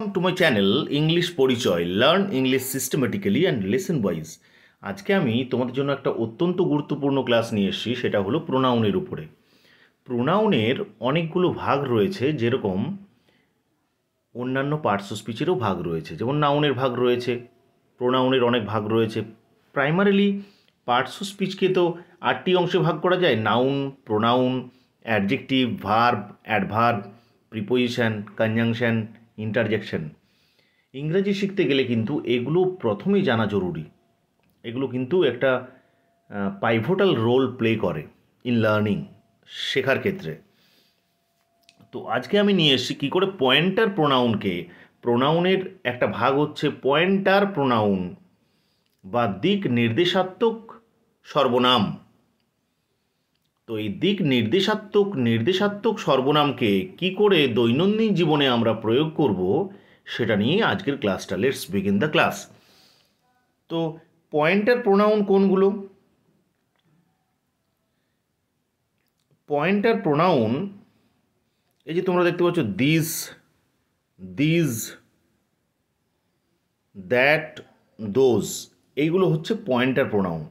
Welcome to my channel English পরিচয় learn English systematically and lesson wise আজকে আমি তোমাদের জন্য একটা অত্যন্ত গুরুত্বপূর্ণ ক্লাস নিয়ে এসেছি সেটা হলো প্রোনাউনের উপরে প্রোনাউনের অনেকগুলো ভাগ রয়েছে যেরকম অন্যান্য পার্টস স্পিচেরও ভাগ রয়েছে যেমন নাউনের ভাগ রয়েছে প্রোনাউনের অনেক ভাগ রয়েছে প্রাইমারিলি পার্টস স্পিচকে তো আটটি অংশে ভাগ করা যায় noun pronoun adjective verb adverb preposition conjunction interjection ইংরাজি শিখতে গেলে কিন্তু এগুলো প্রথমেই জানা জরুরি এগুলো কিন্তু একটা পাইভোটাল রোল প্লে করে ইন লার্নিং শেখার ক্ষেত্রে তো আজকে আমি নিয়ে এসেছি কী করে পয়েন্টার প্রোনাউনকে প্রোনাউনের একটা ভাগ হচ্ছে পয়েন্টার প্রোনাউন বা দিক নির্দেশাত্মক সর্বনাম তো এই দিক নির্দেশাত্মক নির্দেশাত্মক সর্বনামকে কি করে দৈনন্দিন জীবনে আমরা প্রয়োগ করব সেটা নিয়ে আজকের ক্লাসটা লেটস বিগিন দ্য ক্লাস তো পয়েন্টার প্রোনাউন কোনগুলো পয়েন্টার প্রোনাউন এই যে তোমরা দেখতে পাচ্ছ দিস দিজ দ্যাট দোজ এইগুলো হচ্ছে পয়েন্টার প্রোনাউন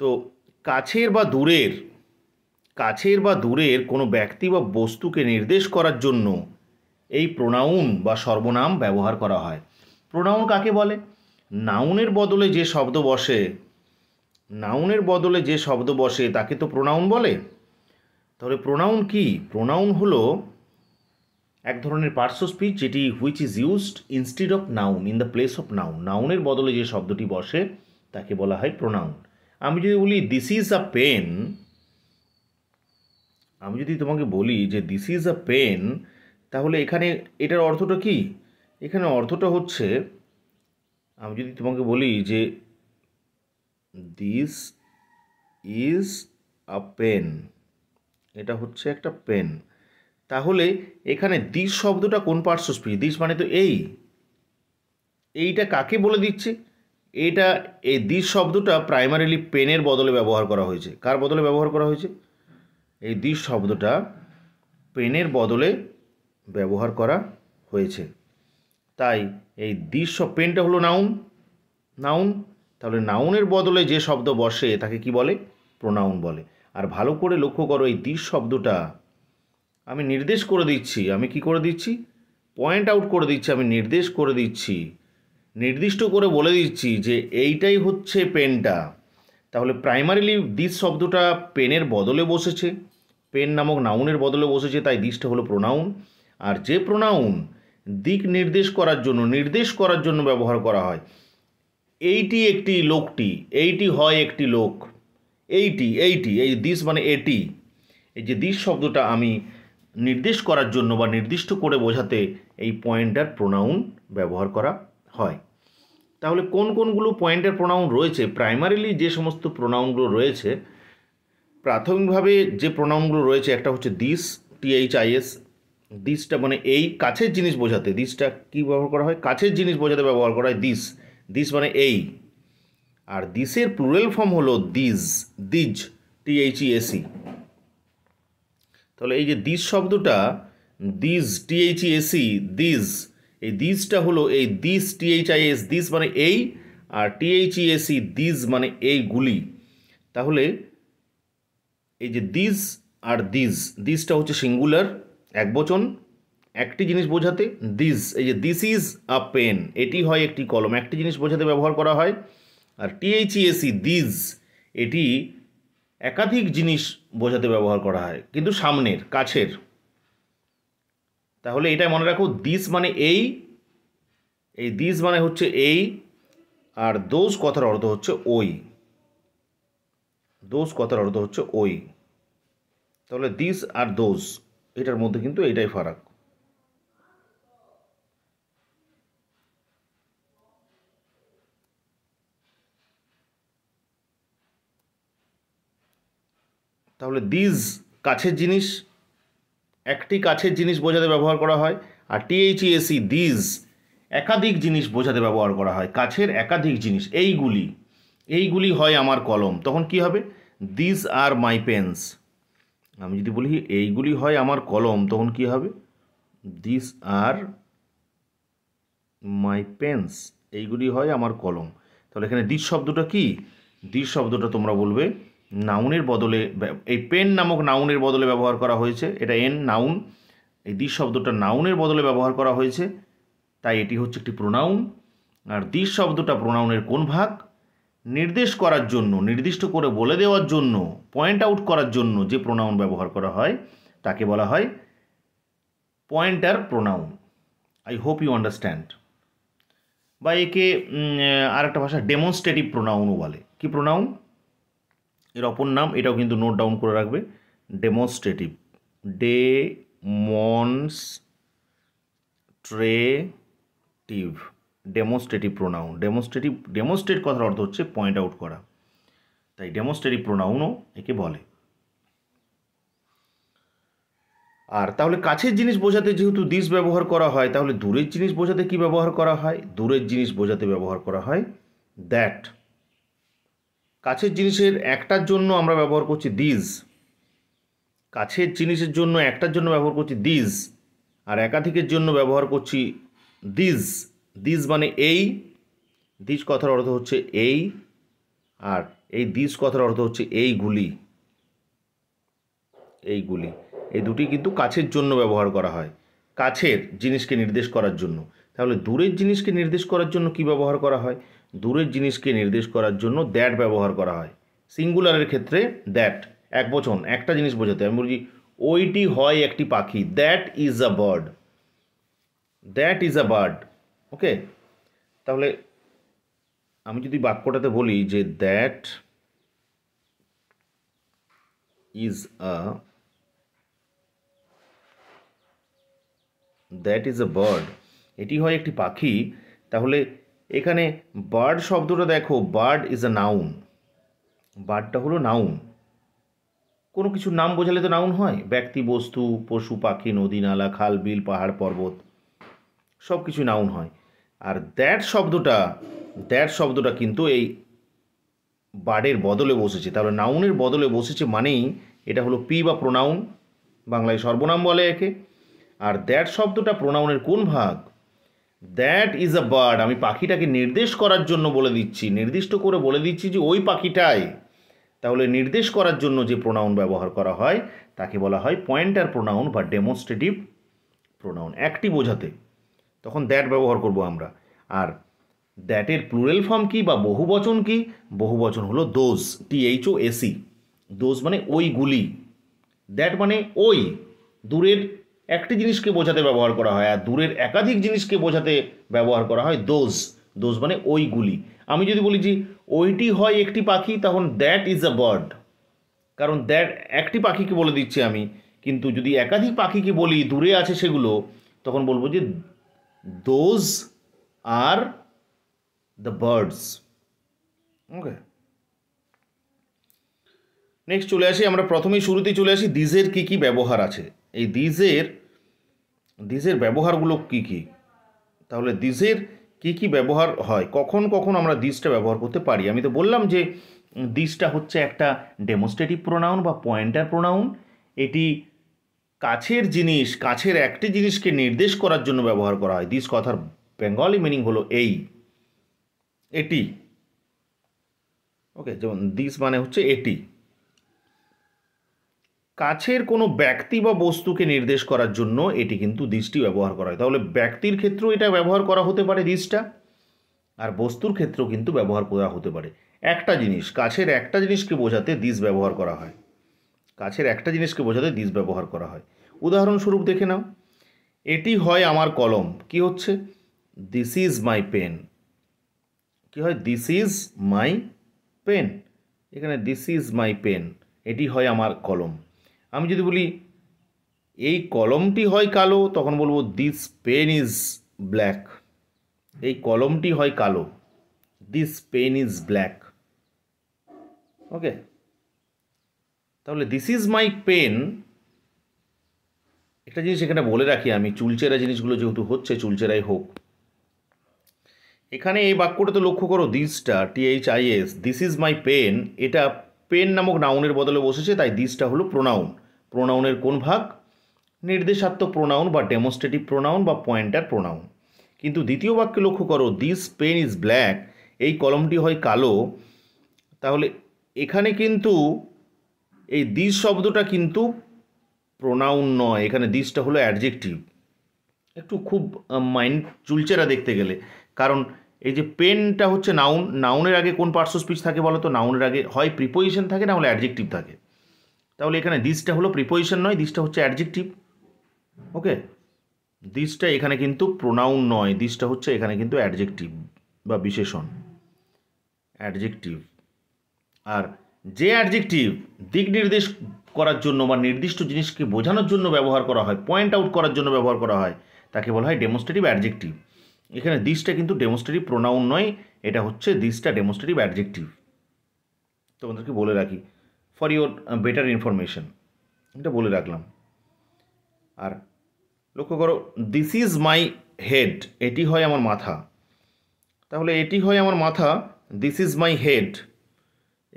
তো কাছের বা দূরের কাছের বা দূরের কোনো ব্যক্তি বা বস্তুকে নির্দেশ করার জন্য এই প্রোনাউন বা সর্বনাম ব্যবহার করা হয় প্রোনাউন কাকে বলে নাউনের বদলে যে শব্দ বসে নাউনের বদলে যে শব্দ বসে তাকে তো প্রোনাউন বলে তাহলে প্রোনাউন কি প্রোনাউন হলো এক ধরনের পার্শ্ব স্পিচ যেটি which is used instead of noun in the place of noun নাউনের বদলে যে শব্দটি বসে তাকে বলা হয় প্রোনাউন আমি যদি বলি দিস ইজ আ পেন আমি যদি তোমাকে বলি যে দিস ইজ আ পেন তাহলে এখানে এটার অর্থটা কি এখানে অর্থটা হচ্ছে আমি যদি তোমাকে বলি যে দিস ইজ আ পেন এটা হচ্ছে একটা পেন তাহলে এখানে দিস শব্দটা কোন পার্শ্ব দিস মানে তো এই এইটা কাকে বলে দিচ্ছে এটা এই দিস শব্দটা প্রাইমারিলি পেনের বদলে ব্যবহার করা হয়েছে কার বদলে ব্যবহার করা হয়েছে এই দিস শব্দটা পেনের বদলে ব্যবহার করা হয়েছে তাই এই দিস পেনটা হলো নাউন নাউন তাহলে নাউনের বদলে যে শব্দ বসে তাকে কি বলে প্রোনাউন বলে আর ভালো করে লক্ষ্য করো এই দিস শব্দটা আমি নির্দেশ করে দিচ্ছি আমি কি করে দিচ্ছি পয়েন্ট আউট করে দিচ্ছি আমি নির্দেশ করে দিচ্ছি নির্দিষ্ট করে বলে দিচ্ছি যে এইটাই হচ্ছে পেনটা তাহলে প্রাইমারিলি দিস শব্দটা পেনের বদলে বসেছে পেন নামক নাউনের বদলে বসেছে তাই দিসটা হলো প্রোনাউন আর যে প্রোনাউন দিক নির্দেশ করার জন্য নির্দেশ করার জন্য ব্যবহার করা হয় এইটি একটি লোকটি এইটি হয় একটি লোক এইটি এইটি এই দিস মানে এটি এই যে দিস শব্দটা আমি নির্দেশ করার জন্য বা নির্দিষ্ট করে বোঝাতে এই পয়েন্টার প্রোনাউন ব্যবহার করা হয় তাহলে কোন কোনগুলো পয়েন্টের প্রোনাউন রয়েছে প্রাইমারিলি যে সমস্ত প্রোনাউনগুলো রয়েছে প্রাথমিকভাবে যে প্রোনাউনগুলো রয়েছে একটা হচ্ছে দিস এস দিসটা মানে এই কাছের জিনিস বোঝাতে দিসটা কী ব্যবহার করা হয় কাছের জিনিস বোঝাতে ব্যবহার করা হয় দিস দিস মানে এই আর দিসের প্লুরাল ফর্ম হলো দিজ দিজ এসি তাহলে এই যে দিস শব্দটা দিজ এসি দিজ এই দিসটা হলো এই দিস টিএইচআইএস দিস মানে এই আর টিএইচইএসি e e, দিস মানে এই গুলি তাহলে এই যে দিস আর দিস দিসটা হচ্ছে সিঙ্গুলার এক বচন একটি জিনিস বোঝাতে দিস এই যে দিস ইজ আ পেন এটি হয় একটি কলম একটি জিনিস বোঝাতে ব্যবহার করা হয় আর টিএইচইএসি e দিস এটি একাধিক জিনিস বোঝাতে ব্যবহার করা হয় কিন্তু সামনের কাছের তাহলে এটা মনে রাখো দিস মানে এই এই দিস মানে হচ্ছে এই আর দোষ কথার অর্থ হচ্ছে ওই দোষ কথার অর্থ হচ্ছে ওই তাহলে দিস আর দোষ এটার মধ্যে কিন্তু এটাই ফারাক তাহলে দিজ কাছের জিনিস একটি কাছের জিনিস বোঝাতে ব্যবহার করা হয় আর টিএইচইএসি দিজ একাধিক জিনিস বোঝাতে ব্যবহার করা হয় কাছের একাধিক জিনিস এইগুলি এইগুলি হয় আমার কলম তখন কি হবে দিস আর মাই পেন্স আমি যদি বলি এইগুলি হয় আমার কলম তখন কি হবে দিস আর মাই পেন্স এইগুলি হয় আমার কলম তাহলে এখানে দিস শব্দটা কি দিস শব্দটা তোমরা বলবে নাউনের বদলে এই পেন নামক নাউনের বদলে ব্যবহার করা হয়েছে এটা এন নাউন এই দিস শব্দটা নাউনের বদলে ব্যবহার করা হয়েছে তাই এটি হচ্ছে একটি প্রোনাউন আর দিস শব্দটা প্রোনাউনের কোন ভাগ নির্দেশ করার জন্য নির্দিষ্ট করে বলে দেওয়ার জন্য পয়েন্ট আউট করার জন্য যে প্রোনাউন ব্যবহার করা হয় তাকে বলা হয় pointer pronoun I hope you understand বা একে আরেকটা ভাষা ডেমনস্ট্রেটিভ প্রোনাউনও বলে কি প্রোনাউন এর অপর নাম এটাও কিন্তু নোট ডাউন করে রাখবে demonstrative demonstrative demonstrative pronoun demonstrative demonstrate কথার অর্থ হচ্ছে পয়েন্ট আউট করা তাই ডেমোস্ট্রেটিভ প্রোনাউনও একে বলে আর তাহলে কাছের জিনিস বোঝাতে যেহেতু দিস ব্যবহার করা হয় তাহলে দূরের জিনিস বোঝাতে কি ব্যবহার করা হয় দূরের জিনিস বোঝাতে ব্যবহার করা হয় দ্যাট কাছের জিনিসের একটার জন্য আমরা ব্যবহার করছি দিস কাছের জিনিসের জন্য একটার জন্য ব্যবহার করছি দিস আর একাধিকের জন্য ব্যবহার করছি দিজ দিজ মানে এই দিজ কথার অর্থ হচ্ছে এই আর এই দিজ কথার অর্থ হচ্ছে এইগুলি এইগুলি এই দুটি কিন্তু কাছের জন্য ব্যবহার করা হয় কাছের জিনিসকে নির্দেশ করার জন্য তাহলে দূরের জিনিসকে নির্দেশ করার জন্য কি ব্যবহার করা হয় দূরের জিনিসকে নির্দেশ করার জন্য দ্যাট ব্যবহার করা হয় সিঙ্গুলারের ক্ষেত্রে দ্যাট এক বচন একটা জিনিস বোঝাতে আমি বলছি ওইটি হয় একটি পাখি that is a bird that is a bird okay তাহলে আমি যদি বাক্যটাতে বলি যে that is a that is a bird এটি হয় একটি পাখি তাহলে এখানে বার্ড শব্দটা দেখো বার্ড ইজ আ নাউন বার্ডটা হলো নাউন কোনো কিছুর নাম বোঝালে তো নাউন হয় ব্যক্তি বস্তু পশু পাখি নদী নালা খাল বিল পাহাড় পর্বত সব কিছু নাউন হয় আর দ্যাট শব্দটা দ্যাট শব্দটা কিন্তু এই বাডের বদলে বসেছে তাহলে নাউনের বদলে বসেছে মানেই এটা হলো পি বা প্রোনাউন বাংলায় সর্বনাম বলে একে আর দ্যাট শব্দটা প্রোনাউনের কোন ভাগ দ্যাট ইজ আ বার্ড আমি পাখিটাকে নির্দেশ করার জন্য বলে দিচ্ছি নির্দিষ্ট করে বলে দিচ্ছি যে ওই পাখিটাই তাহলে নির্দেশ করার জন্য যে প্রোনাউন ব্যবহার করা হয় তাকে বলা হয় পয়েন্টার প্রোনাউন বা ডেমনস্ট্রেটিভ প্রোনাউন একটি বোঝাতে তখন দ্যাট ব্যবহার করব আমরা আর দ্যাটের প্লুরাল ফর্ম কি বা বহুবচন কী বহুবচন হলো দোজ টিএইচও এসি দোজ মানে ওইগুলি দ্যাট মানে ওই দূরের একটি জিনিসকে বোঝাতে ব্যবহার করা হয় আর দূরের একাধিক জিনিসকে বোঝাতে ব্যবহার করা হয় দোজ দোজ মানে ওইগুলি আমি যদি বলি যে ওইটি হয় একটি পাখি তখন দ্যাট ইজ আ বার্ড কারণ দ্যাট একটি পাখিকে বলে দিচ্ছি আমি কিন্তু যদি একাধিক পাখিকে বলি দূরে আছে সেগুলো তখন বলবো যে those are the birds okay next চলে আসি আমরা প্রথমেই শুরুতেই চলে আসি দিজের কী কী ব্যবহার আছে এই দিজের দিজের ব্যবহারগুলো কী কী তাহলে দিজের কী কী ব্যবহার হয় কখন কখন আমরা দিজটা ব্যবহার করতে পারি আমি তো বললাম যে দিজটা হচ্ছে একটা ডেমোস্ট্রেটিভ প্রোনাউন বা পয়েন্টার প্রোনাউন এটি কাছের জিনিস কাছের একটি জিনিসকে নির্দেশ করার জন্য ব্যবহার করা হয় দিস কথার বেঙ্গলি মিনিং হলো এই এটি ওকে যেমন দিস মানে হচ্ছে এটি কাছের কোনো ব্যক্তি বা বস্তুকে নির্দেশ করার জন্য এটি কিন্তু দিসটি ব্যবহার করা হয় তাহলে ব্যক্তির ক্ষেত্রেও এটা ব্যবহার করা হতে পারে দিসটা আর বস্তুর ক্ষেত্রেও কিন্তু ব্যবহার করা হতে পারে একটা জিনিস কাছের একটা জিনিসকে বোঝাতে দিস ব্যবহার করা হয় গাছের একটা জিনিসকে বোঝাতে দিস ব্যবহার করা হয় উদাহরণস্বরূপ দেখে নাও এটি হয় আমার কলম কি হচ্ছে দিস ইজ মাই পেন কি হয় দিস ইজ মাই পেন এখানে দিস ইজ মাই পেন এটি হয় আমার কলম আমি যদি বলি এই কলমটি হয় কালো তখন বলবো দিস পেন ইজ ব্ল্যাক এই কলমটি হয় কালো this pen is black okay তাহলে দিস ইজ মাই পেন একটা জিনিস এখানে বলে রাখি আমি চুলচেরা জিনিসগুলো যেহেতু হচ্ছে চুলচেরাই হোক এখানে এই বাক্যটা তো লক্ষ্য করো দিসটা T H I S this is my pen এটা পেন নামক নাউনের বদলে বসেছে তাই দিসটা হলো প্রোনাউন প্রোনাউনের কোন ভাগ নির্দেশাত্মক প্রোনাউন বা ডেমোস্ট্রেটিভ প্রোনাউন বা পয়েন্টার প্রোনাউন কিন্তু দ্বিতীয় বাক্যে লক্ষ্য করো দিস পেন ইজ ব্ল্যাক এই কলমটি হয় কালো তাহলে এখানে কিন্তু এই দিস শব্দটা কিন্তু প্রোনাউন নয় এখানে দিসটা হলো অ্যাডজেক্টিভ একটু খুব মাইন্ড চুলচেরা দেখতে গেলে কারণ এই যে পেনটা হচ্ছে নাউন নাউনের আগে কোন পার্শ্ব স্পিচ থাকে বলো তো নাউনের আগে হয় প্রিপোজিশন থাকে না হলে অ্যাডজেক্টিভ থাকে তাহলে এখানে দিসটা হলো প্রিপোজিশন নয় দিসটা হচ্ছে অ্যাডজেক্টিভ ওকে দিসটা এখানে কিন্তু প্রোনাউন নয় দিসটা হচ্ছে এখানে কিন্তু অ্যাডজেক্টিভ বা বিশেষণ অ্যাডজেক্টিভ আর যে অ্যাডজেক্টিভ দিক নির্দেশ করার জন্য বা নির্দিষ্ট জিনিসকে বোঝানোর জন্য ব্যবহার করা হয় পয়েন্ট আউট করার জন্য ব্যবহার করা হয় তাকে বলা হয় ডেমোস্ট্রেটিভ অ্যাডজেক্টিভ এখানে দিসটা কিন্তু ডেমোস্ট্রেটিভ প্রোনাউন নয় এটা হচ্ছে দিসটা ডেমোস্ট্রেটিভ অ্যাডজেক্টিভ তোমাদেরকে বলে রাখি ফর ইওর বেটার ইনফরমেশন এটা বলে রাখলাম আর লক্ষ্য করো দিস ইজ মাই হেড এটি হয় আমার মাথা তাহলে এটি হয় আমার মাথা দিস ইজ মাই হেড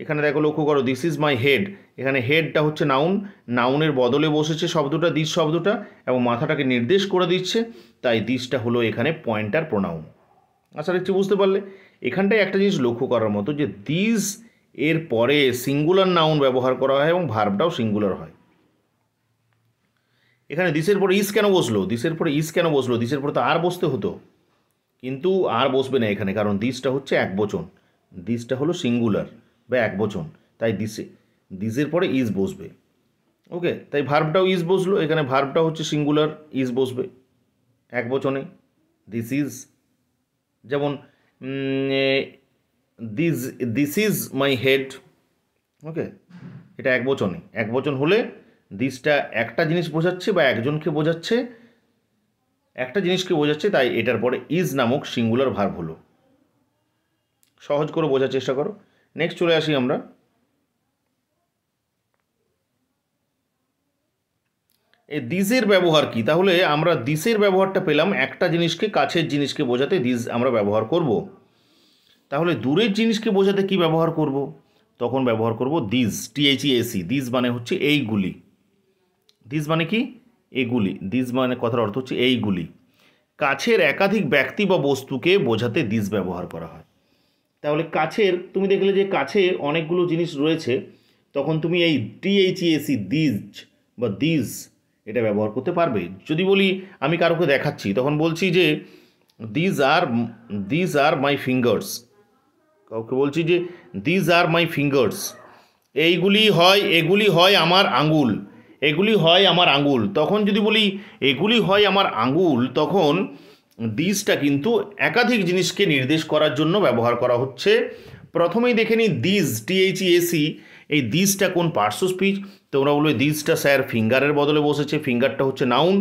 এখানে দেখো লক্ষ্য করো দিস ইজ মাই হেড এখানে হেডটা হচ্ছে নাউন নাউনের বদলে বসেছে শব্দটা দিস শব্দটা এবং মাথাটাকে নির্দেশ করে দিচ্ছে তাই দিসটা হলো এখানে পয়েন্টার প্রোনাউন আচ্ছা দেখছি বুঝতে পারলে এখানটায় একটা জিনিস লক্ষ্য করার মতো যে দিস এর পরে সিঙ্গুলার নাউন ব্যবহার করা হয় এবং ভার্বটাও সিঙ্গুলার হয় এখানে দিসের পরে ইস কেন বসলো দিসের পরে ইস কেন বসলো দিসের পরে তো আর বসতে হতো কিন্তু আর বসবে না এখানে কারণ দিসটা হচ্ছে এক বচন দিসটা হলো সিঙ্গুলার বা এক বচন তাই দিসে দিসের পরে ইজ বসবে ওকে তাই ভার্বটাও ইজ বসলো এখানে ভার্বটা হচ্ছে সিঙ্গুলার ইজ বসবে এক বচনে দিস ইজ যেমন this this is my head okay এটা এক বচনে এক বচন হলে দিসটা একটা জিনিস বোঝাচ্ছে বা একজনকে বোঝাচ্ছে একটা জিনিসকে বোঝাচ্ছে তাই এটার পরে ইজ নামক সিঙ্গুলার ভার্ব হলো সহজ করে বোঝার চেষ্টা করো নেক্সট চলে আসি আমরা এই দিজের ব্যবহার কি তাহলে আমরা দিসের ব্যবহারটা পেলাম একটা জিনিসকে কাছের জিনিসকে বোঝাতে দিস আমরা ব্যবহার করব। তাহলে দূরের জিনিসকে বোঝাতে কি ব্যবহার করব। তখন ব্যবহার করব this T H E S E e e, this মানে হচ্ছে এইগুলি দিস মানে কি এগুলি দিস মানে কথার অর্থ হচ্ছে এইগুলি কাছের একাধিক ব্যক্তি বা বস্তুকে বোঝাতে দিস ব্যবহার করা হয় তাহলে কাছের তুমি দেখলে যে কাছে অনেকগুলো জিনিস রয়েছে তখন তুমি এই টিএইচইএসি দিজ বা দিজ এটা ব্যবহার করতে পারবে যদি বলি আমি কারোকে দেখাচ্ছি তখন বলছি যে these are these are my fingers কাউকে বলছি যে দিজ আর মাই ফিঙ্গার্স এইগুলি হয় এগুলি হয় আমার আঙ্গুল এগুলি হয় আমার আঙ্গুল তখন যদি বলি এগুলি হয় আমার আঙ্গুল তখন দিজটা কিন্তু একাধিক জিনিসকে নির্দেশ করার জন্য ব্যবহার করা হচ্ছে প্রথমেই দেখে নিই দিজ টিএইচ এসি এই দিজটা কোন পার্শ্ব স্পিচ তোমরা বলবে দিজটা স্যার ফিঙ্গারের বদলে বসেছে ফিঙ্গারটা হচ্ছে নাউন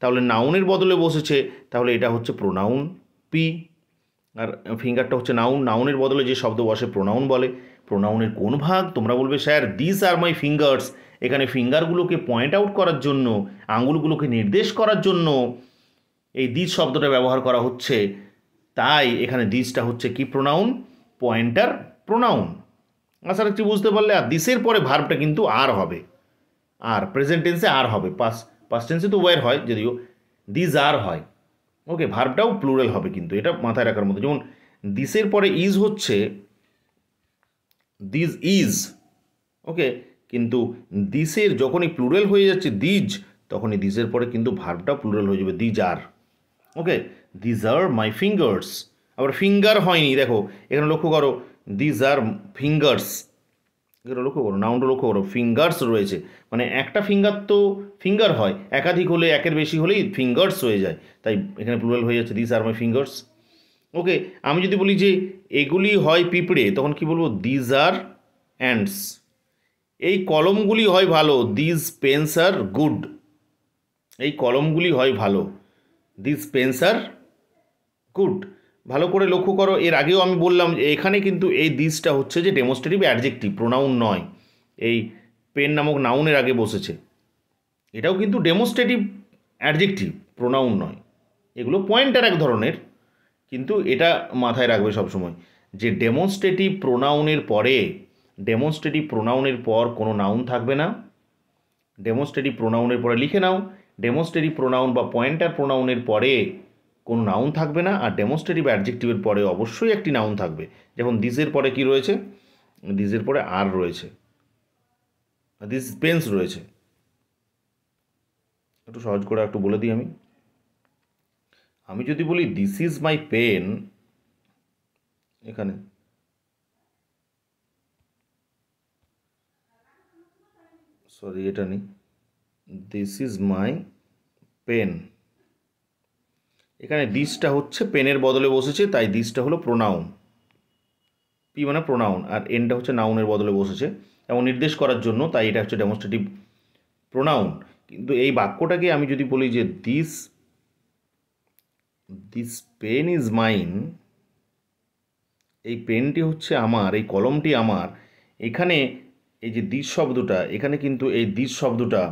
তাহলে নাউনের বদলে বসেছে তাহলে এটা হচ্ছে প্রোনাউন পি আর ফিঙ্গারটা হচ্ছে নাউন নাউনের বদলে যে শব্দ বসে প্রোনাউন বলে প্রোনাউনের কোন ভাগ তোমরা বলবে sir this are my fingers এখানে ফিঙ্গারগুলোকে পয়েন্ট আউট করার জন্য আঙুলগুলোকে নির্দেশ করার জন্য এই দিস শব্দটা ব্যবহার করা হচ্ছে তাই এখানে দিসটা হচ্ছে কি প্রোনাউন পয়েন্টার প্রোনাউন আশা রাখছি বুঝতে পারলে আর দিসের পরে ভার্বটা কিন্তু আর হবে আর প্রেজেন্ট টেন্সে আর হবে পাস পাস টেন্সে তো ওয়ের হয় যদিও দিজ আর হয় ওকে ভার্বটাও প্লুরাল হবে কিন্তু এটা মাথায় রাখার মতো যেমন দিসের পরে ইজ হচ্ছে দিজ ইজ ওকে কিন্তু দিসের যখনই প্লুরাল হয়ে যাচ্ছে দিজ তখনই দিশের পরে কিন্তু ভার্বটাও প্লুরাল হয়ে যাবে these are okay these are my fingers আবার ফিঙ্গার হয়নি দেখো এখানে লক্ষ্য করো দিজ আর ফিঙ্গার্স এখানে লক্ষ্য করো নাউনটা লক্ষ্য করো ফিঙ্গার্স রয়েছে মানে একটা ফিঙ্গার তো ফিঙ্গার হয় একাধিক হলে একের বেশি হলেই ফিঙ্গার্স হয়ে যায় তাই এখানে প্লুরাল হয়ে যাচ্ছে দিজ আর মাই ফিঙ্গার্স ওকে আমি যদি বলি যে এগুলি হয় পিঁপড়ে তখন কি বলবো দিজ আর অ্যান্ডস এই কলমগুলি হয় ভালো দিজ পেন্স আর গুড এই কলমগুলি হয় ভালো দিস পেন্স গুড ভালো করে লক্ষ্য করো এর আগেও আমি বললাম এখানে কিন্তু এই দিসটা হচ্ছে যে ডেমোস্ট্রেটিভ অ্যাডজেক্টিভ প্রোনাউন নয় এই পেন নামক নাউনের আগে বসেছে এটাও কিন্তু ডেমোস্ট্রেটিভ অ্যাডজেক্টিভ প্রোনাউন নয় এগুলো পয়েন্টার এক ধরনের কিন্তু এটা মাথায় রাখবে সবসময় যে ডেমোনস্ট্রেটিভ প্রোনাউনের পরে ডেমোনস্ট্রেটিভ প্রোনাউনের পর কোনো নাউন থাকবে না ডেমোনস্ট্রেটিভ প্রোনাউনের পরে লিখে নাও ডেমোস্টেরি প্রোনাউন বা পয়েন্টার প্রোনাউনের পরে কোনো নাউন থাকবে না আর বা অ্যাডজেক্টিভের পরে অবশ্যই একটি নাউন থাকবে যেমন দিসের পরে কি রয়েছে দিসের পরে আর রয়েছে দিস পেন্স রয়েছে একটু সহজ করে একটু বলে দিই আমি আমি যদি বলি দিস ইজ মাই পেন এখানে সরি এটা নেই দিস ইজ মাই পেন এখানে দিসটা হচ্ছে পেনের বদলে বসেছে তাই দিসটা হলো প্রোনাউন পি মানে প্রোনাউন আর এনটা হচ্ছে নাউনের বদলে বসেছে এবং নির্দেশ করার জন্য তাই এটা হচ্ছে ডেমনস্ট্রেটিভ প্রোনাউন কিন্তু এই বাক্যটাকে আমি যদি বলি যে this this pen is mine এই পেনটি হচ্ছে আমার এই কলমটি আমার এখানে এই যে দিস শব্দটা এখানে কিন্তু এই দিস শব্দটা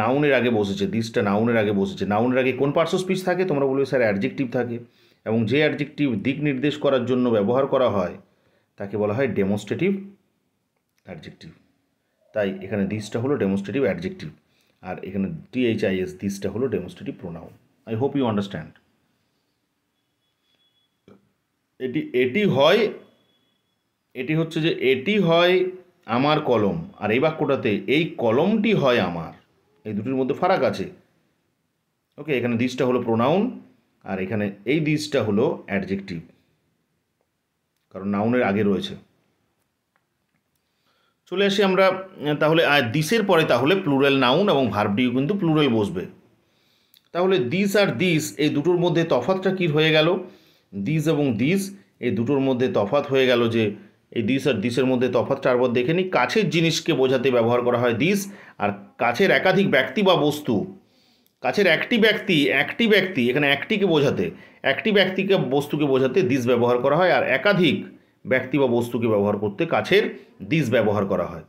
নাউনের আগে বসেছে দিসটা নাউনের আগে বসেছে নাউনের আগে কোন পার্স স্পিচ থাকে তোমরা বলবে স্যার অ্যাডজেক্টিভ থাকে এবং যে অ্যাডজেক্টিভ দিক নির্দেশ করার জন্য ব্যবহার করা হয় তাকে বলা হয় ডেমোস্ট্রেটিভ অ্যাডজেক্টিভ তাই এখানে দিসটা হলো ডেমোস্ট্রেটিভ অ্যাডজেক্টিভ আর এখানে ডিএইচআইএস দিসটা হলো demonstrative pronoun I hope you understand এটি এটি হয় এটি হচ্ছে যে এটি হয় আমার কলম আর এই বাক্যটাতে এই কলমটি হয় আমার এই দুটির মধ্যে ফারাক আছে ওকে এখানে দিসটা হলো প্রোনাউন আর এখানে এই দিসটা হলো অ্যাডজেক্টিভ কারণ নাউনের আগে রয়েছে চলে আসি আমরা তাহলে দিসের পরে তাহলে প্লুরাল নাউন এবং ভার্বটিও কিন্তু প্লুরাল বসবে তাহলে দিস আর দিস এই দুটোর মধ্যে তফাতটা কী হয়ে গেল দিস এবং দিস এই দুটোর মধ্যে তফাত হয়ে গেল যে এই দিস আর দিসের মধ্যে তফাতটা আরবার দেখে নিই কাছের জিনিসকে বোঝাতে ব্যবহার করা হয় দিস আর কাছের একাধিক ব্যক্তি বা বস্তু কাছের একটি ব্যক্তি একটি ব্যক্তি এখানে একটিকে বোঝাতে একটি ব্যক্তিকে বস্তুকে বোঝাতে দিস ব্যবহার করা হয় আর একাধিক ব্যক্তি বা বস্তুকে ব্যবহার করতে কাছের দিস ব্যবহার করা হয়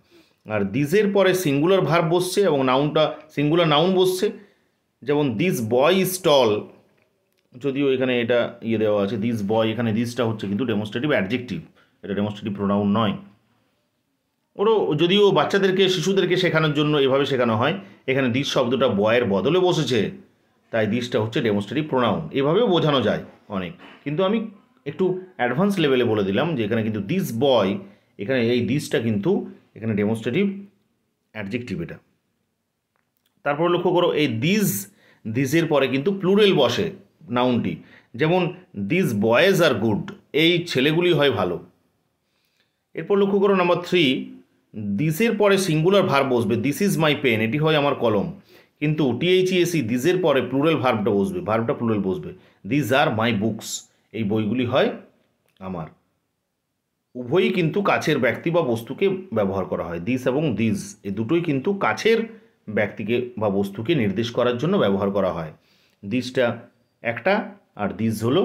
আর দিজের পরে সিঙ্গুলার ভার্ব বসছে এবং নাউনটা সিঙ্গুলার নাউন বসছে যেমন দিস বয় স্টল যদিও এখানে এটা ইয়ে দেওয়া আছে দিস বয় এখানে দিসটা হচ্ছে কিন্তু ডেমোস্ট্রেটিভ অ্যাডজেক্টিভ এটা ডেমনস্ট্রেটিভ প্রোনাউন নয় ওরও যদিও বাচ্চাদেরকে শিশুদেরকে শেখানোর জন্য এভাবে শেখানো হয় এখানে দিস শব্দটা বয়ের বদলে বসেছে তাই দিসটা হচ্ছে ডেমনস্ট্রেটিভ প্রোনাউন এভাবেও বোঝানো যায় অনেক কিন্তু আমি একটু অ্যাডভান্স লেভেলে বলে দিলাম যে এখানে কিন্তু দিস বয় এখানে এই দিসটা কিন্তু এখানে ডেমনস্ট্রেটিভ অ্যাডজেক্টিভ এটা তারপর লক্ষ্য করো এই দিস দিসের পরে কিন্তু প্লুরেল বসে নাউনটি যেমন দিস বয়েজ আর গুড এই ছেলেগুলি হয় ভালো এরপর লক্ষ্য করো নাম্বার থ্রি দিসের পরে সিঙ্গুলার ভার্ব বসবে দিস ইজ মাই পেন এটি হয় আমার কলম কিন্তু টিএইচইএসি e e, দিজের পরে প্লুরাল ভার্বটা বসবে ভার্বটা প্লুরাল বসবে দিজ আর মাই বুকস এই বইগুলি হয় আমার উভয়ই কিন্তু কাছের ব্যক্তি বা বস্তুকে ব্যবহার করা হয় দিস এবং দিজ এ দুটোই কিন্তু কাছের ব্যক্তিকে বা বস্তুকে নির্দেশ করার জন্য ব্যবহার করা হয় দিসটা একটা আর দিস হলো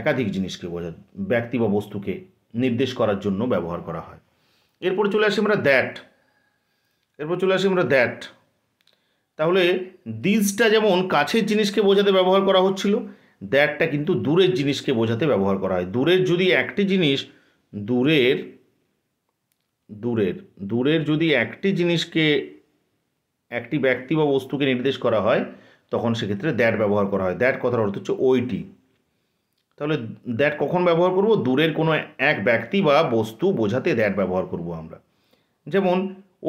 একাধিক জিনিসকে বোঝা ব্যক্তি বা বস্তুকে নির্দেশ করার জন্য ব্যবহার করা হয় এরপর চলে আসি আমরা দ্যাট এরপর চলে আসি আমরা দ্যাট তাহলে দিজটা যেমন কাছের জিনিসকে বোঝাতে ব্যবহার করা হচ্ছিল দ্যাটটা কিন্তু দূরের জিনিসকে বোঝাতে ব্যবহার করা হয় দূরের যদি একটি জিনিস দূরের দূরের দূরের যদি একটি জিনিসকে একটি ব্যক্তি বা বস্তুকে নির্দেশ করা হয় তখন সেক্ষেত্রে দ্যাট ব্যবহার করা হয় দ্যাট কথার অর্থ হচ্ছে ওইটি তাহলে দ্যাট কখন ব্যবহার করব দূরের কোনো এক ব্যক্তি বা বস্তু বোঝাতে দ্যাট ব্যবহার করব আমরা যেমন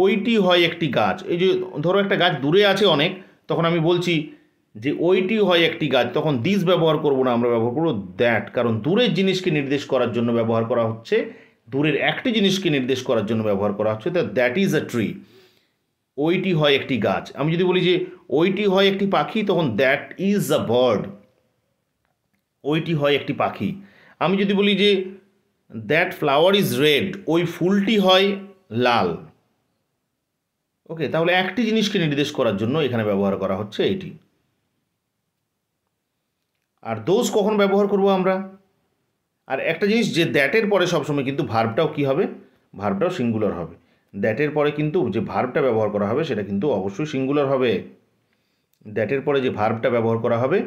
ওইটি হয় একটি গাছ এই যে ধরো একটা গাছ দূরে আছে অনেক তখন আমি বলছি যে ওইটি হয় একটি গাছ তখন দিস ব্যবহার করব না আমরা ব্যবহার করবো দ্যাট কারণ দূরের জিনিসকে নির্দেশ করার জন্য ব্যবহার করা হচ্ছে দূরের একটি জিনিসকে নির্দেশ করার জন্য ব্যবহার করা হচ্ছে তা দ্যাট ইজ আ ট্রি ওইটি হয় একটি গাছ আমি যদি বলি যে ওইটি হয় একটি পাখি তখন দ্যাট ইজ আ বার্ড ওইটি হয় একটি পাখি আমি যদি বলি যে দ্যাট ফ্লাওয়ার ইজ রেড ওই ফুলটি হয় লাল ওকে তাহলে একটি জিনিসকে নির্দেশ করার জন্য এখানে ব্যবহার করা হচ্ছে এটি আর দোষ কখন ব্যবহার করব আমরা আর একটা জিনিস যে দ্যাটের পরে সবসময় কিন্তু ভার্বটাও কি হবে ভার্বটাও সিঙ্গুলার হবে দ্যাটের পরে কিন্তু যে ভার্বটা ব্যবহার করা হবে সেটা কিন্তু অবশ্যই সিঙ্গুলার হবে দ্যাটের পরে যে ভার্বটা ব্যবহার করা হবে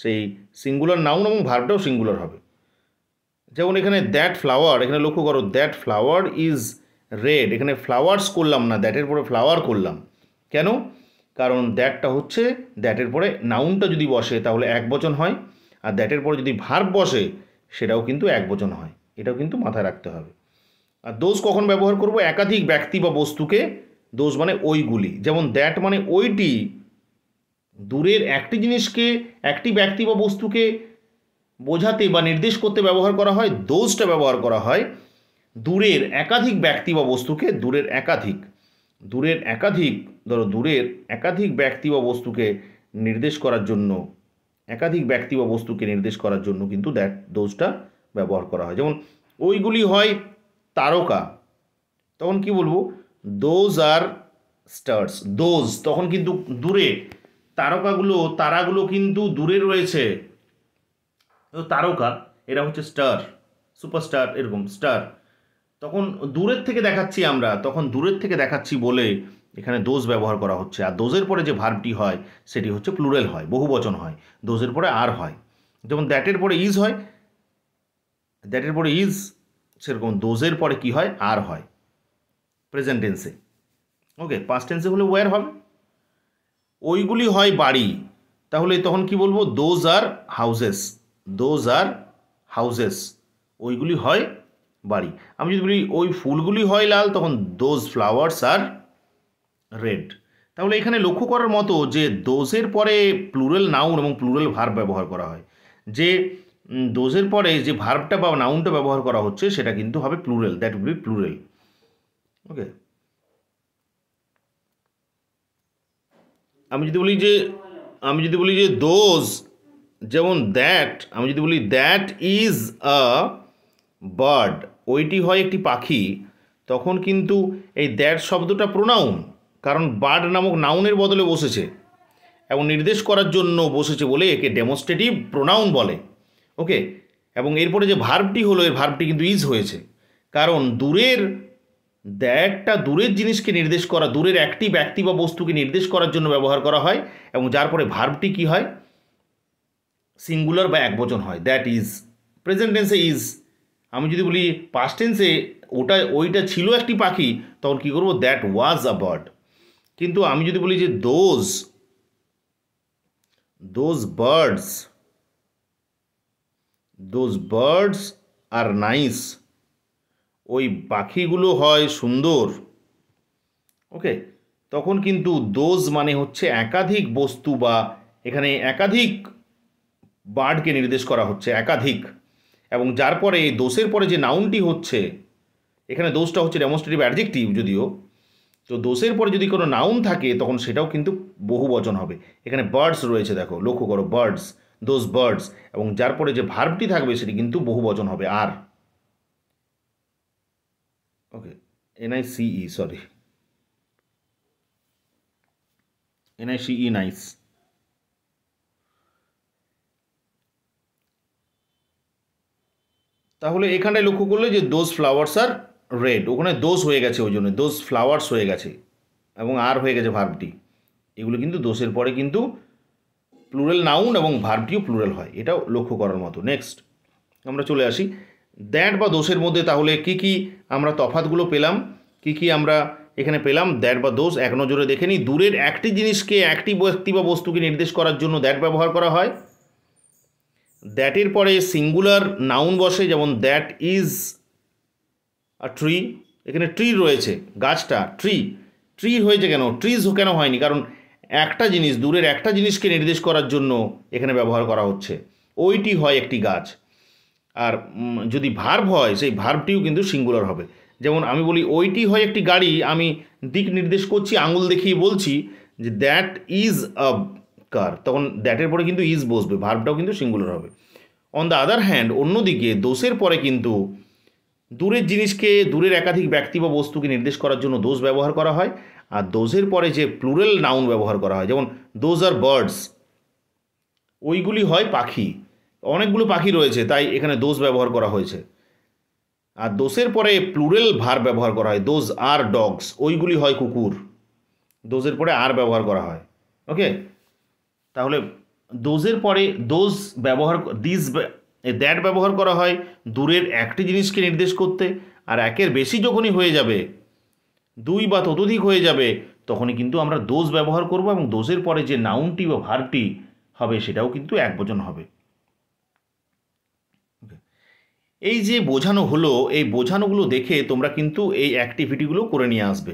সেই সিঙ্গুলার নাউন এবং ভার্বটাও সিঙ্গুলার হবে যেমন এখানে দ্যাট ফ্লাওয়ার এখানে লক্ষ্য করো দ্যাট ফ্লাওয়ার ইজ রেড এখানে ফ্লাওয়ার্স করলাম না দ্যাটের পরে ফ্লাওয়ার করলাম কেন কারণ দ্যাটটা হচ্ছে দ্যাটের পরে নাউনটা যদি বসে তাহলে এক বচন হয় আর দ্যাটের পরে যদি ভার্ব বসে সেটাও কিন্তু এক বচন হয় এটাও কিন্তু মাথায় রাখতে হবে আর দোষ কখন ব্যবহার করব একাধিক ব্যক্তি বা বস্তুকে দোষ মানে ওইগুলি যেমন দ্যাট মানে ওইটি দূরের একটি জিনিসকে একটি ব্যক্তি বা বস্তুকে বোঝাতে বা নির্দেশ করতে ব্যবহার করা হয় দোজটা ব্যবহার করা হয় দূরের একাধিক ব্যক্তি বা বস্তুকে দূরের একাধিক দূরের একাধিক ধরো দূরের একাধিক ব্যক্তি বা বস্তুকে নির্দেশ করার জন্য একাধিক ব্যক্তি বা বস্তুকে নির্দেশ করার জন্য কিন্তু দ্যাট দোষটা ব্যবহার করা হয় যেমন ওইগুলি হয় তারকা তখন কি বলবো দোজ আর স্টার্স দোজ তখন কিন্তু দূরে তারকাগুলো তারাগুলো কিন্তু দূরে রয়েছে তারকা এরা হচ্ছে স্টার সুপারস্টার এরকম স্টার তখন দূরের থেকে দেখাচ্ছি আমরা তখন দূরের থেকে দেখাচ্ছি বলে এখানে দোষ ব্যবহার করা হচ্ছে আর দোষের পরে যে ভার্বটি হয় সেটি হচ্ছে প্লুরেল হয় বহুবচন হয় দোষের পরে আর হয় যেমন দ্যাটের পরে ইজ হয় দ্যাটের পরে ইজ সেরকম দোজের পরে কি হয় আর হয় প্রেজেন্ট টেন্সে ওকে পাস্ট টেন্সে হলে ওয়্যার হবে ওইগুলি হয় বাড়ি তাহলে তখন কি বলবো those are houses those are houses ওইগুলি হয় বাড়ি আমি যদি বলি ওই ফুলগুলি হয় লাল তখন দোজ ফ্লাওয়ার্স আর রেড তাহলে এখানে লক্ষ্য করার মতো যে দোজের পরে প্লুরাল নাউন এবং প্লুরাল ভার্ব ব্যবহার করা হয় যে দোজের পরে যে ভার্বটা বা নাউনটা ব্যবহার করা হচ্ছে সেটা কিন্তু হবে plural that will be plural okay আমি যদি বলি যে আমি যদি বলি যে দোজ যেমন দ্যাট আমি যদি বলি দ্যাট ইজ আ বার্ড ওইটি হয় একটি পাখি তখন কিন্তু এই দ্যাট শব্দটা প্রোনাউন কারণ বার্ড নামক নাউনের বদলে বসেছে এবং নির্দেশ করার জন্য বসেছে বলে একে ডেমোস্ট্রেটিভ প্রোনাউন বলে ওকে এবং এরপরে যে ভার্বটি হলো এর ভার্বটি কিন্তু ইজ হয়েছে কারণ দূরের একটা দূরের জিনিসকে নির্দেশ করা দূরের একটি ব্যক্তি বা বস্তুকে নির্দেশ করার জন্য ব্যবহার করা হয় এবং যার পরে ভার্বটি কি হয় সিঙ্গুলার বা একবচন হয় দ্যাট ইজ প্রেজেন্ট টেন্সে ইজ আমি যদি বলি পাস্ট টেন্সে ওটা ওইটা ছিল একটি পাখি তখন কি করব দ্যাট ওয়াজ আ বার্ড কিন্তু আমি যদি বলি যে those those birds those birds are nice ওই পাখিগুলো হয় সুন্দর ওকে তখন কিন্তু দোজ মানে হচ্ছে একাধিক বস্তু বা এখানে একাধিক বার্ডকে নির্দেশ করা হচ্ছে একাধিক এবং যার পরে দোষের পরে যে নাউনটি হচ্ছে এখানে দোষটা হচ্ছে ডেমোস্ট্রেটিভ অ্যাডজেক্টিভ যদিও তো দোষের পরে যদি কোনো নাউন থাকে তখন সেটাও কিন্তু বহু বচন হবে এখানে বার্ডস রয়েছে দেখো লক্ষ্য করো বার্ডস দোজ বার্ডস এবং যার পরে যে ভার্বটি থাকবে সেটি কিন্তু বহু বচন হবে আর okay NICE sorry NICE NICE তাহলে এখানে লক্ষ্য করলে যে দোজ ফ্লাওয়ার্স আর রেড ওখানে দোষ হয়ে গেছে ওই জন্য দোষ ফ্লাওয়ার্স হয়ে গেছে এবং আর হয়ে গেছে ভার্বটি এগুলো কিন্তু দোষের পরে কিন্তু প্লুরাল নাউন এবং ভার্বটিও প্লুরাল হয় এটাও লক্ষ্য করার মতো নেক্সট আমরা চলে আসি দ্যাট বা দোষের মধ্যে তাহলে কি কি আমরা তফাতগুলো পেলাম কি কি আমরা এখানে পেলাম দ্যাট বা দোষ এক নজরে দেখে নিই দূরের একটি জিনিসকে একটি ব্যক্তি বা বস্তুকে নির্দেশ করার জন্য দ্যাট ব্যবহার করা হয় দ্যাটের পরে সিঙ্গুলার নাউন বসে যেমন দ্যাট ইজ আ ট্রি এখানে ট্রি রয়েছে গাছটা ট্রি ট্রি হয়েছে কেন ট্রিজ কেন হয়নি কারণ একটা জিনিস দূরের একটা জিনিসকে নির্দেশ করার জন্য এখানে ব্যবহার করা হচ্ছে ওইটি হয় একটি গাছ আর যদি ভার্ভ হয় সেই ভার্ভটিও কিন্তু সিঙ্গুলার হবে যেমন আমি বলি ওইটি হয় একটি গাড়ি আমি দিক নির্দেশ করছি আঙুল দেখিয়ে বলছি যে দ্যাট ইজ আ কার তখন দ্যাটের পরে কিন্তু ইজ বসবে ভার্ভটাও কিন্তু সিঙ্গুলার হবে অন দ্য আদার হ্যান্ড অন্যদিকে দোষের পরে কিন্তু দূরের জিনিসকে দূরের একাধিক ব্যক্তি বা বস্তুকে নির্দেশ করার জন্য দোষ ব্যবহার করা হয় আর দোষের পরে যে প্লুরাল নাউন ব্যবহার করা হয় যেমন দোজ আর বার্ডস ওইগুলি হয় পাখি অনেকগুলো পাখি রয়েছে তাই এখানে দোষ ব্যবহার করা হয়েছে আর দোষের পরে প্লুরেল ভার ব্যবহার করা হয় দোজ আর ডগস ওইগুলি হয় কুকুর দোজের পরে আর ব্যবহার করা হয় ওকে তাহলে দোজের পরে দোজ ব্যবহার দিস দ্যাট ব্যবহার করা হয় দূরের একটি জিনিসকে নির্দেশ করতে আর একের বেশি যখনই হয়ে যাবে দুই বা ততোধিক হয়ে যাবে তখনই কিন্তু আমরা দোষ ব্যবহার করব এবং দোষের পরে যে নাউনটি বা ভারটি হবে সেটাও কিন্তু এক বচন হবে এই যে বোঝানো হলো এই বোঝানোগুলো দেখে তোমরা কিন্তু এই অ্যাক্টিভিটিগুলো করে নিয়ে আসবে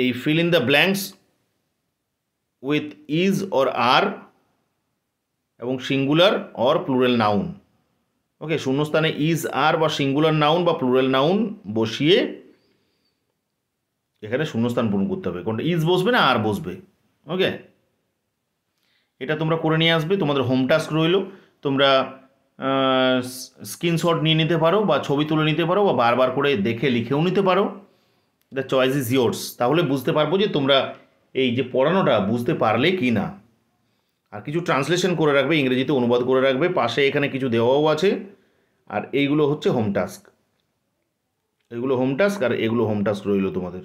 এই fill in the blanks with is or are এবং singular or plural noun okay শূন্যস্থানে ইজ আর বা সিঙ্গুলার নাউন বা প্লুরাল নাউন বসিয়ে এখানে শূন্যস্থান পূরণ করতে হবে কোনটা ইজ বসবে না আর বসবে ওকে এটা তোমরা করে নিয়ে আসবে তোমাদের হোম টাস্ক রইল তোমরা স্ক্রিনশট নিয়ে নিতে পারো বা ছবি তুলে নিতে পারো বা বারবার করে দেখে লিখেও নিতে পারো দ্য চয়েস ইজ ইয়োর্স তাহলে বুঝতে পারবো যে তোমরা এই যে পড়ানোটা বুঝতে পারলে কি না আর কিছু ট্রান্সলেশন করে রাখবে ইংরেজিতে অনুবাদ করে রাখবে পাশে এখানে কিছু দেওয়াও আছে আর এইগুলো হচ্ছে হোম টাস্ক এগুলো হোম টাস্ক আর এগুলো হোম টাস্ক রইল তোমাদের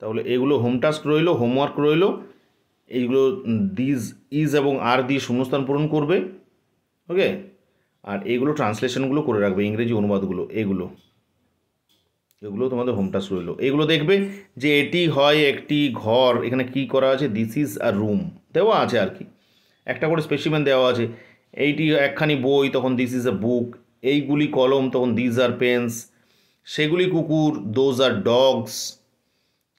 তাহলে এগুলো হোম টাস্ক রইল হোমওয়ার্ক রইল এইগুলো দিজ ইজ এবং আর দিয়ে শূন্যস্থান পূরণ করবে ওকে আর এইগুলো ট্রান্সলেশনগুলো করে রাখবে ইংরেজি অনুবাদগুলো এগুলো এগুলো তোমাদের হোম টাস্ক রইল এগুলো দেখবে যে এটি হয় একটি ঘর এখানে কি করা আছে দিস ইজ আর রুম দেওয়া আছে আর কি একটা করে স্পেসিমেন দেওয়া আছে এইটি একখানি বই তখন দিস ইজ আ বুক এইগুলি কলম তখন দিজ আর পেন্স সেগুলি কুকুর দোজ আর ডগস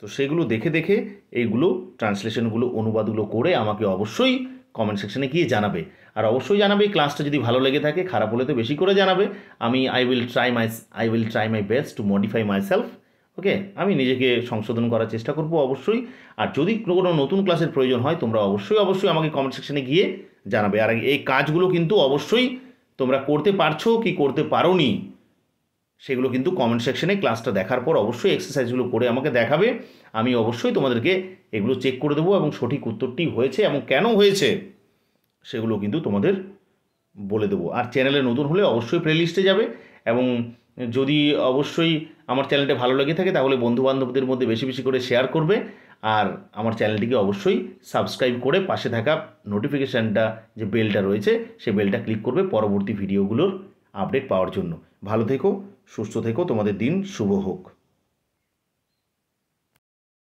তো সেগুলো দেখে দেখে এইগুলো ট্রান্সলেশনগুলো অনুবাদগুলো করে আমাকে অবশ্যই কমেন্ট সেকশনে গিয়ে জানাবে আর অবশ্যই জানাবে ক্লাসটা যদি ভালো লেগে থাকে খারাপ হলে তো বেশি করে জানাবে আমি I will try my I will try my best to modify myself okay আমি নিজেকে সংশোধন করার চেষ্টা করব অবশ্যই আর যদি কোনো নতুন ক্লাসের প্রয়োজন হয় তোমরা অবশ্যই অবশ্যই আমাকে কমেন্ট সেকশনে গিয়ে জানাবে আর এই কাজগুলো কিন্তু অবশ্যই তোমরা করতে পারছো কি করতে পারো নি সেগুলো কিন্তু কমেন্ট সেকশনে ক্লাসটা দেখার পর অবশ্যই এক্সারসাইজগুলো করে আমাকে দেখাবে আমি অবশ্যই তোমাদেরকে এগুলো চেক করে দেবো এবং সঠিক উত্তরটি হয়েছে এবং কেন হয়েছে সেগুলো কিন্তু তোমাদের বলে দেবো আর চ্যানেলে নতুন হলে অবশ্যই প্লেলিস্টে যাবে এবং যদি অবশ্যই আমার চ্যানেলটা ভালো লেগে থাকে তাহলে বন্ধুবান্ধবদের মধ্যে বেশি বেশি করে শেয়ার করবে আর আমার চ্যানেলটিকে অবশ্যই সাবস্ক্রাইব করে পাশে থাকা নোটিফিকেশানটা যে বেলটা রয়েছে সে বেলটা ক্লিক করবে পরবর্তী ভিডিওগুলোর আপডেট পাওয়ার জন্য ভালো থেকো সুস্থ থেকো তোমাদের দিন শুভ হোক